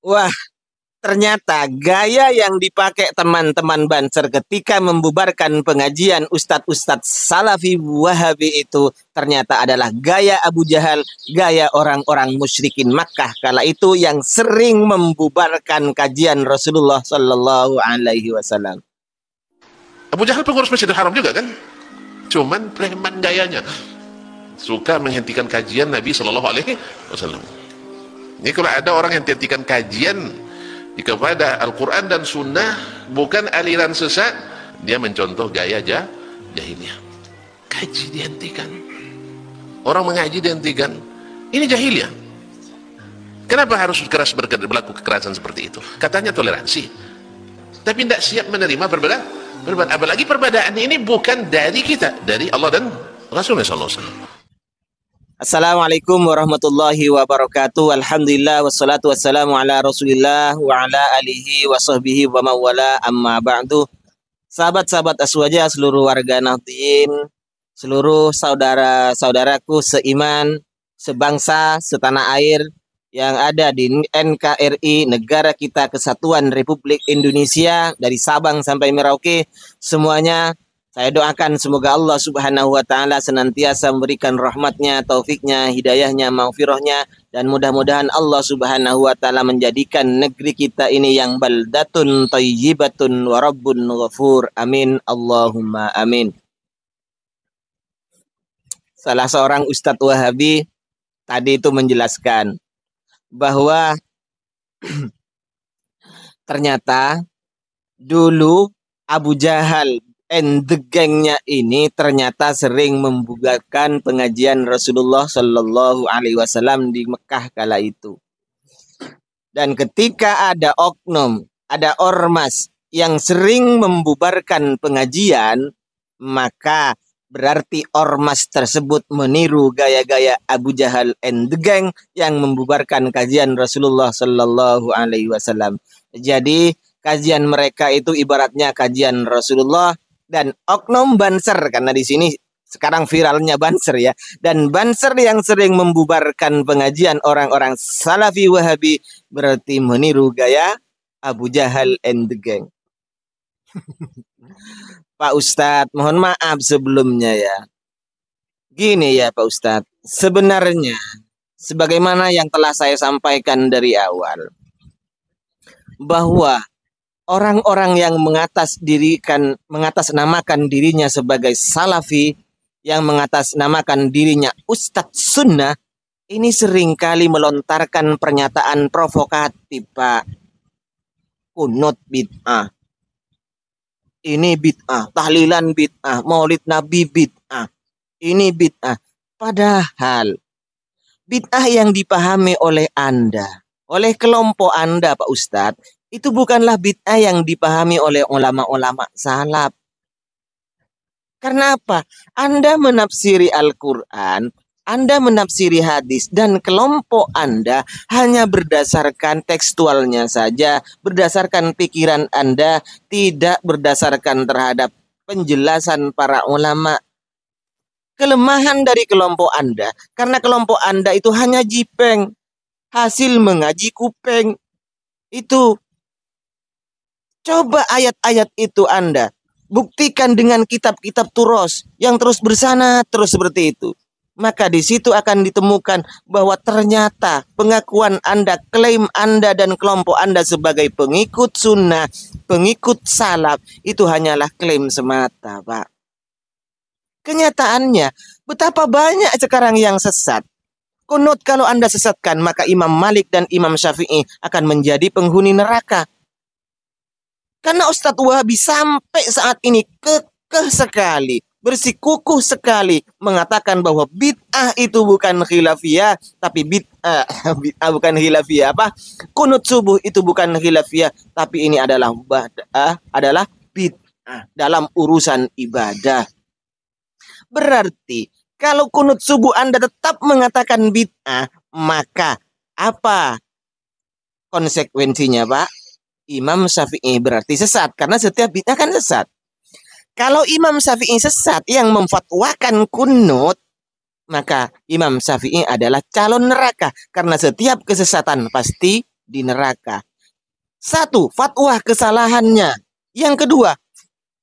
Wah, ternyata gaya yang dipakai teman-teman Banser ketika membubarkan pengajian Ustadz-Ustadz Salafi Wahabi itu ternyata adalah gaya Abu Jahal, gaya orang-orang musyrikin Makkah kala itu yang sering membubarkan kajian Rasulullah Shallallahu Alaihi Wasallam. Abu Jahal pengurus Masjidil Haram juga kan? Cuman preman gayanya suka menghentikan kajian Nabi Shallallahu Alaihi Wasallam. Ini kalau ada orang yang tentikan kajian kepada Al-Quran dan Sunnah bukan aliran sesat, dia mencontoh gaya aja jahiliyah. Kaji dihentikan. Orang mengaji dihentikan. Ini jahiliyah. Kenapa harus keras berlaku kekerasan seperti itu? Katanya toleransi. Tapi tidak siap menerima perbedaan. Perbedaan. Apalagi perbedaan ini bukan dari kita, dari Allah dan Rasulullah SAW. Assalamualaikum warahmatullahi wabarakatuh. Alhamdulillah wassalatu wassalamu ala Rasulillah wa ala alihi wa sahbihi wa mawala amma ba'du. Sahabat-sahabat Aswaja, seluruh warga Nahdliyin, seluruh saudara-saudaraku seiman, sebangsa, setanah air yang ada di NKRI negara kita Kesatuan Republik Indonesia dari Sabang sampai Merauke semuanya saya doakan semoga Allah subhanahu wa ta'ala senantiasa memberikan rahmatnya, taufiknya, hidayahnya, maufirohnya Dan mudah-mudahan Allah subhanahu wa ta'ala menjadikan negeri kita ini yang baldatun tayyibatun wa rabbun ghafur. Amin. Allahumma amin. Salah seorang Ustadz Wahabi tadi itu menjelaskan bahwa ternyata dulu Abu Jahal and the gengnya ini ternyata sering membubarkan pengajian Rasulullah Shallallahu Alaihi Wasallam di Mekah kala itu. Dan ketika ada oknum, ada ormas yang sering membubarkan pengajian, maka berarti ormas tersebut meniru gaya-gaya Abu Jahal and the Gang yang membubarkan kajian Rasulullah Shallallahu Alaihi Wasallam. Jadi kajian mereka itu ibaratnya kajian Rasulullah dan oknum banser karena di sini sekarang viralnya banser ya dan banser yang sering membubarkan pengajian orang-orang salafi wahabi berarti meniru gaya Abu Jahal and the gang. Pak Ustadz, mohon maaf sebelumnya ya. Gini ya Pak Ustadz, sebenarnya sebagaimana yang telah saya sampaikan dari awal bahwa orang-orang yang mengatas dirikan mengatasnamakan dirinya sebagai salafi yang mengatasnamakan dirinya ustadz sunnah ini seringkali melontarkan pernyataan provokatif Pak kunut bid'ah ini bid'ah tahlilan bid'ah maulid nabi bid'ah ini bid'ah padahal bid'ah yang dipahami oleh Anda oleh kelompok Anda Pak Ustadz itu bukanlah bid'ah yang dipahami oleh ulama-ulama salaf. Karena apa? Anda menafsiri Al-Quran, Anda menafsiri hadis, dan kelompok Anda hanya berdasarkan tekstualnya saja, berdasarkan pikiran Anda, tidak berdasarkan terhadap penjelasan para ulama kelemahan dari kelompok Anda karena kelompok Anda itu hanya jipeng hasil mengaji kupeng itu Coba ayat-ayat itu Anda buktikan dengan kitab-kitab Turos yang terus bersana terus seperti itu. Maka di situ akan ditemukan bahwa ternyata pengakuan Anda, klaim Anda dan kelompok Anda sebagai pengikut sunnah, pengikut salaf itu hanyalah klaim semata, Pak. Kenyataannya, betapa banyak sekarang yang sesat. Kunut kalau Anda sesatkan, maka Imam Malik dan Imam Syafi'i akan menjadi penghuni neraka karena Ustadz Wahabi sampai saat ini kekeh sekali, bersikukuh sekali mengatakan bahwa bid'ah itu bukan khilafiyah, tapi bid'ah, bid'ah bukan khilafiyah apa? Kunut subuh itu bukan khilafiyah, tapi ini adalah bid'ah. adalah bid'ah dalam urusan ibadah. Berarti kalau kunut subuh Anda tetap mengatakan bid'ah, maka apa konsekuensinya, Pak? Imam Syafi'i berarti sesat karena setiap bid'ah kan sesat. Kalau Imam Syafi'i sesat yang memfatwakan kunut, maka Imam Syafi'i adalah calon neraka karena setiap kesesatan pasti di neraka. Satu, fatwa kesalahannya. Yang kedua,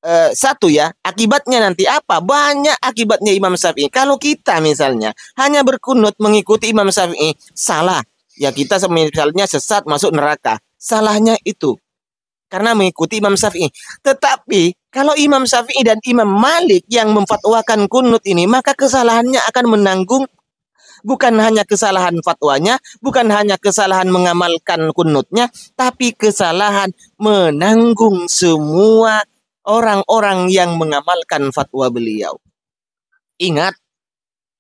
eh, satu ya, akibatnya nanti apa? Banyak akibatnya Imam Syafi'i. Kalau kita misalnya hanya berkunut mengikuti Imam Syafi'i, salah. Ya kita misalnya sesat masuk neraka salahnya itu karena mengikuti Imam Syafi'i. Tetapi kalau Imam Syafi'i dan Imam Malik yang memfatwakan kunut ini, maka kesalahannya akan menanggung bukan hanya kesalahan fatwanya, bukan hanya kesalahan mengamalkan kunutnya, tapi kesalahan menanggung semua orang-orang yang mengamalkan fatwa beliau. Ingat,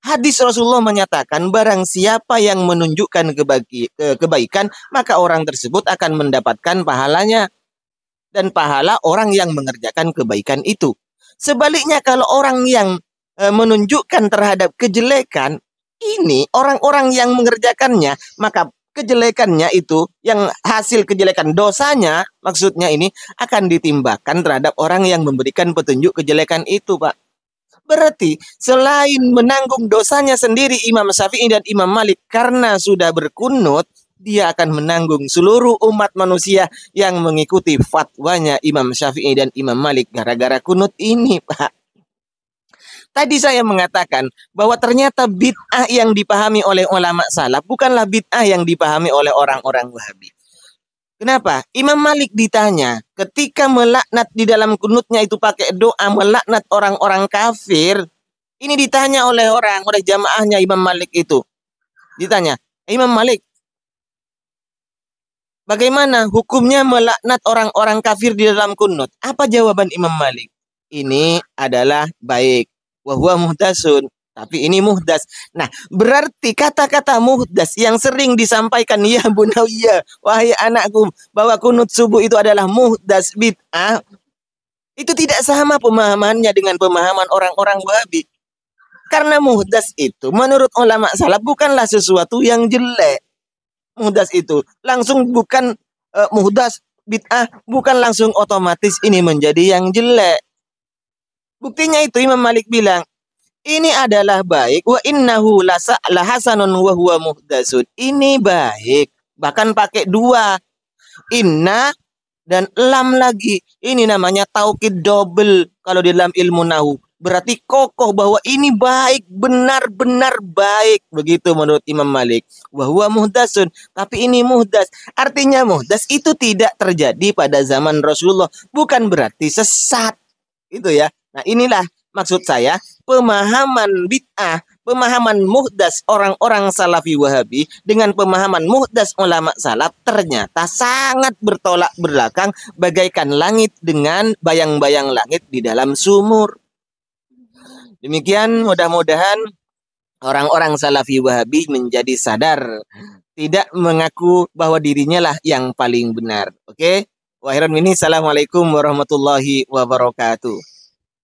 Hadis Rasulullah menyatakan barang siapa yang menunjukkan kebagi, kebaikan maka orang tersebut akan mendapatkan pahalanya dan pahala orang yang mengerjakan kebaikan itu. Sebaliknya kalau orang yang e, menunjukkan terhadap kejelekan ini orang-orang yang mengerjakannya maka kejelekannya itu yang hasil kejelekan dosanya maksudnya ini akan ditimbakan terhadap orang yang memberikan petunjuk kejelekan itu, Pak. Berarti selain menanggung dosanya sendiri Imam Syafi'i dan Imam Malik karena sudah berkunut, dia akan menanggung seluruh umat manusia yang mengikuti fatwanya Imam Syafi'i dan Imam Malik gara-gara kunut ini, Pak. Tadi saya mengatakan bahwa ternyata bid'ah yang dipahami oleh ulama salaf bukanlah bid'ah yang dipahami oleh orang-orang Wahabi. Kenapa? Imam Malik ditanya, ketika melaknat di dalam kunutnya itu pakai doa melaknat orang-orang kafir, ini ditanya oleh orang, oleh jamaahnya Imam Malik itu. Ditanya, eh, Imam Malik, bagaimana hukumnya melaknat orang-orang kafir di dalam kunut? Apa jawaban Imam Malik? Ini adalah baik. Wahuwa muhtasun. Tapi ini muhdas. Nah, berarti kata-kata muhdas yang sering disampaikan ya bunawiya, wahai anakku, bahwa kunut subuh itu adalah muhdas bid'ah. Itu tidak sama pemahamannya dengan pemahaman orang-orang wahabi. Karena muhdas itu menurut ulama salaf bukanlah sesuatu yang jelek. Muhdas itu langsung bukan uh, muhdas bid'ah, bukan langsung otomatis ini menjadi yang jelek. Buktinya itu Imam Malik bilang, ini adalah baik wa innahu hasanun wa huwa muhdasun. Ini baik. Bahkan pakai dua. Inna dan lam lagi. Ini namanya taukid double kalau di dalam ilmu nahu. Berarti kokoh bahwa ini baik, benar-benar baik. Begitu menurut Imam Malik. Bahwa muhdasun, tapi ini muhdas. Artinya muhdas itu tidak terjadi pada zaman Rasulullah. Bukan berarti sesat. Itu ya. Nah inilah Maksud saya, pemahaman bid'ah, pemahaman muhdas orang-orang salafi wahabi dengan pemahaman muhdas ulama salaf ternyata sangat bertolak belakang bagaikan langit dengan bayang-bayang langit di dalam sumur. Demikian mudah-mudahan orang-orang salafi wahabi menjadi sadar tidak mengaku bahwa dirinya lah yang paling benar. Oke? Okay? Wahiran ini. Assalamualaikum warahmatullahi wabarakatuh.